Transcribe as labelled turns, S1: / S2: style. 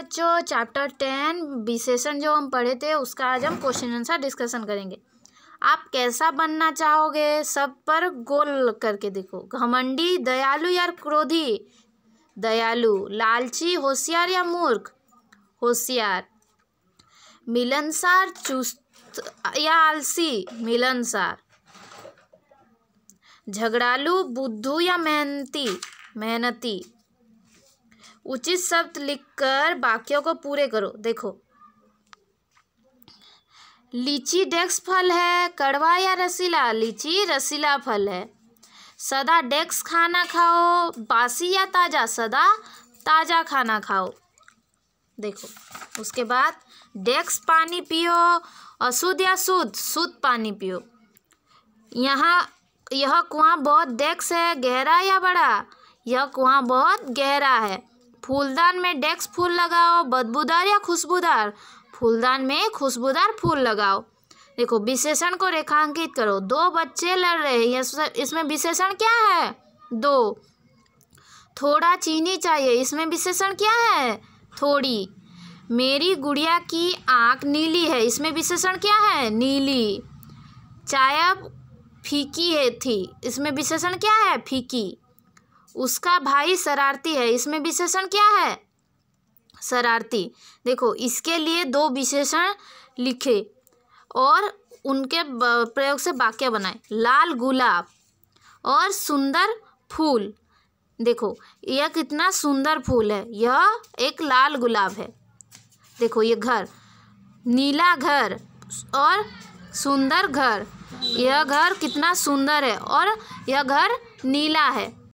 S1: बच्चों chapter ten विशेषण जो हम पढ़े थे उसका आज हम क्वेश्चन आंसर डिस्कशन करेंगे आप कैसा बनना चाहोगे सब पर गोल करके देखो घमंडी दयालु या क्रोधी दयालु लालची होशियार या मूर्ख होशियार मिलनसार चुस्त या आलसी मिलनसार झगड़ालू बुद्धू या मेहनती मेहनती उचित शब्द लिखकर वाक्यों को पूरे करो देखो लीची डेक्स फल है कड़वा या रसीला लीची रसीला फल है सदा डेक्स खाना खाओ बासी या ताज़ा सदा ताज़ा खाना खाओ देखो उसके बाद डेक्स पानी पियो अशुद्ध या शुद्ध शुद्ध पानी पियो यहाँ यह कुआं बहुत डेक्स है गहरा या बड़ा यह कुआं बहुत गहरा है फूलदान में डेक्स फूल लगाओ बदबूदार या खुशबूदार फूलदान में खुशबूदार फूल लगाओ देखो विशेषण को रेखांकित करो दो बच्चे लड़ रहे हैं इसमें विशेषण क्या है दो थोड़ा चीनी चाहिए इसमें विशेषण क्या है थोड़ी मेरी गुड़िया की आँख नीली है इसमें विशेषण क्या है नीली चाय फीकी है थी इसमें विशेषण क्या है फीकी उसका भाई शरारती है इसमें विशेषण क्या है शरारती देखो इसके लिए दो विशेषण लिखे और उनके प्रयोग से वाक्य बनाए लाल गुलाब और सुंदर फूल देखो यह कितना सुंदर फूल है यह एक लाल गुलाब है देखो ये घर नीला घर और सुंदर घर यह घर कितना सुंदर है और यह घर नीला है